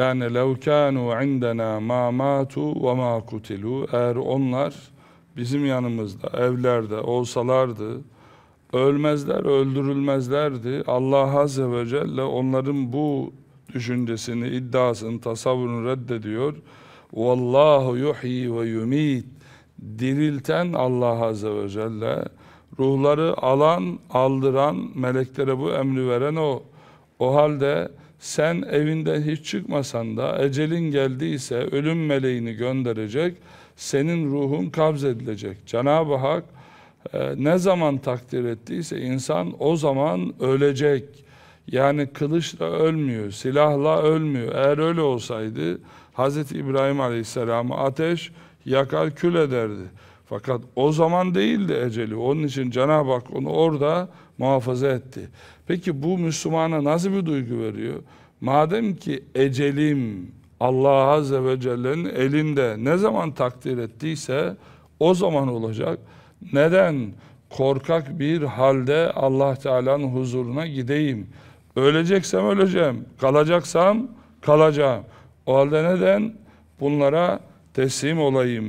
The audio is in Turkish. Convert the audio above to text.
Yani lev kânû indena mâ mâtu ve mâ Eğer onlar bizim yanımızda, evlerde olsalardı, ölmezler, öldürülmezlerdi. Allah Azze ve Celle onların bu düşüncesini, iddiasını, tasavvurunu reddediyor. Vallahu yuhyi ve yumit. Dirilten Allah Azze ve Celle. Ruhları alan, aldıran, meleklere bu emri veren o. O halde sen evinden hiç çıkmasan da ecelin geldiyse ölüm meleğini gönderecek, senin ruhun kabz edilecek. Cenab-ı Hak e, ne zaman takdir ettiyse insan o zaman ölecek. Yani kılıçla ölmüyor, silahla ölmüyor. Eğer öyle olsaydı Hz. İbrahim Aleyhisselam'ı ateş yakar kül ederdi. Fakat o zaman değildi eceli. Onun için Cenab-ı Hak onu orada muhafaza etti. Peki bu Müslümana nasıl bir duygu veriyor? Madem ki ecelim Allah Azze ve Celle'nin elinde ne zaman takdir ettiyse o zaman olacak. Neden korkak bir halde Allah Teala'nın huzuruna gideyim? Öleceksem öleceğim, kalacaksam kalacağım. O halde neden bunlara teslim olayım?